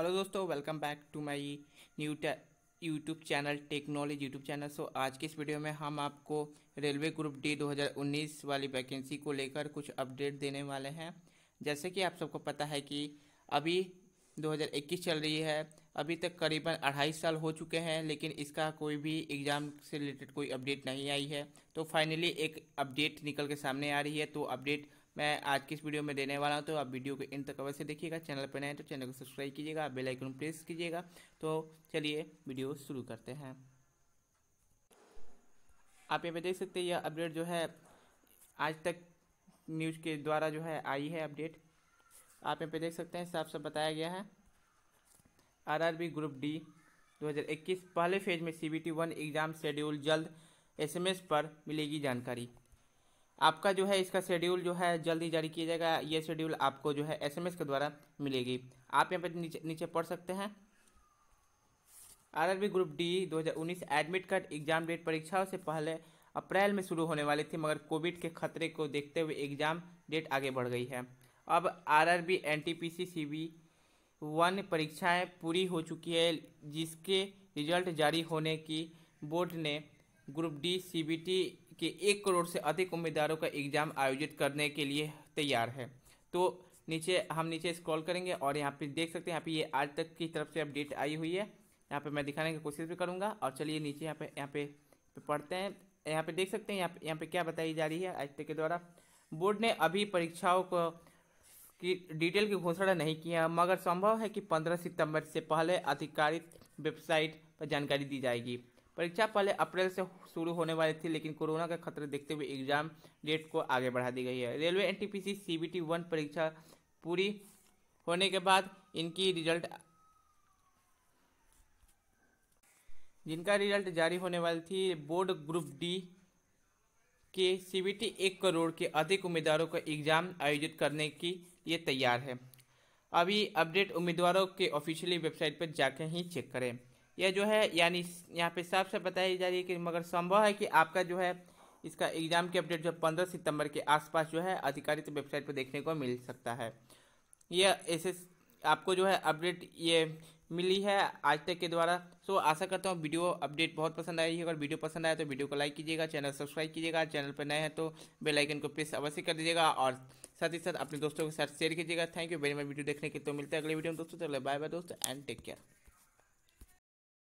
hello दोस्तों welcome back to my new YouTube channel technology YouTube channel so आज के इस वीडियो में हम आपको रेलवे ग्रुप डी 2019 वाली वैकेंसी को लेकर कुछ अपडेट देने वाले हैं जैसे कि आप सबको पता है कि अभी 2021 चल रही है अभी तक करीबन अढ़ाई साल हो चुके हैं लेकिन इसका कोई भी एग्ज़ाम से रिलेटेड कोई अपडेट नहीं आई है तो फाइनली एक अपडेट निकल के सामने आ रही है तो अपडेट मैं आज की इस वीडियो में देने वाला हूँ तो आप वीडियो को इन तक अवश्य देखिएगा चैनल पर नए तो चैनल को सब्सक्राइब कीजिएगा बेल आइकन प्रेस कीजिएगा तो चलिए वीडियो शुरू करते हैं आप यहाँ पे देख सकते हैं यह अपडेट जो है आज तक न्यूज़ के द्वारा जो है आई है अपडेट आप यहाँ पे देख सकते हैं साफ साफ बताया गया है बी ग्रुप डी 2021 पहले फेज में C B T one exam schedule जल्द एसएमएस पर मिलेगी जानकारी आपका जो है इसका शेड्यूल जो है जल्दी जारी किया जाएगा ये शेड्यूल आपको जो है एसएमएस के द्वारा मिलेगी आप यहाँ पर नीचे नीचे पढ़ सकते हैं RRB group D 2019 admit card exam date परीक्षाओं से पहले अप्रैल में शुरू होने वाली थी मगर कोविड के खतरे को देखते हुए एग्जाम डेट आगे बढ़ गई है अब आर आर बी वन परीक्षाएं पूरी हो चुकी है जिसके रिजल्ट जारी होने की बोर्ड ने ग्रुप डी सीबीटी कि एक करोड़ से अधिक उम्मीदवारों का एग्ज़ाम आयोजित करने के लिए तैयार है तो नीचे हम नीचे स्क्रॉल करेंगे और यहाँ पे देख सकते हैं यहाँ पे ये आज तक की तरफ से अपडेट आई हुई है यहाँ पे मैं दिखाने की कोशिश भी करूँगा और चलिए नीचे यहाँ पे यहाँ पे तो पढ़ते हैं यहाँ पे देख सकते हैं यहाँ पे यहाँ पे क्या बताई जा रही है आज तक के द्वारा बोर्ड ने अभी परीक्षाओं को की डिटेल की घोषणा नहीं की है मगर संभव है कि पंद्रह सितम्बर से पहले आधिकारिक वेबसाइट पर जानकारी दी जाएगी परीक्षा पहले अप्रैल से शुरू होने वाली थी लेकिन कोरोना के खतरे देखते हुए एग्जाम डेट को आगे बढ़ा दी गई है railway N T P one परीक्षा पूरी होने के बाद इनकी रिजल्ट जिनका रिजल्ट जारी होने वाली थी बोर्ड ग्रुप डी के सीबीटी एक करोड़ के अधिक उम्मीदवारों का एग्जाम आयोजित करने के लिए तैयार है अभी अपडेट उम्मीदवारों के ऑफिशियली वेबसाइट पर जाकर ही चेक करें यह जो है यानी यहाँ पे साफ साफ बताई जा रही है कि मगर संभव है कि आपका जो है इसका एग्ज़ाम की अपडेट जो पंद्रह सितंबर के आसपास जो है आधिकारिक वेबसाइट पर देखने को मिल सकता है यह ऐसे आपको जो है अपडेट ये मिली है आज तक के द्वारा सो आशा करता हूँ वीडियो अपडेट बहुत पसंद आई है अगर वीडियो पसंद आया तो वीडियो को लाइक कीजिएगा चैनल सब्सक्राइब कीजिएगा चैनल पर नए हैं तो बेल आइकन को प्रेस अवश्य कर दीजिएगा और साथ ही साथ अपने दोस्तों के साथ शेयर कीजिएगा thank you very much video देखने के तो मिलते हैं अगले वीडियो में दोस्तों तो बाय बाय दोस्तों एंड टेक केयर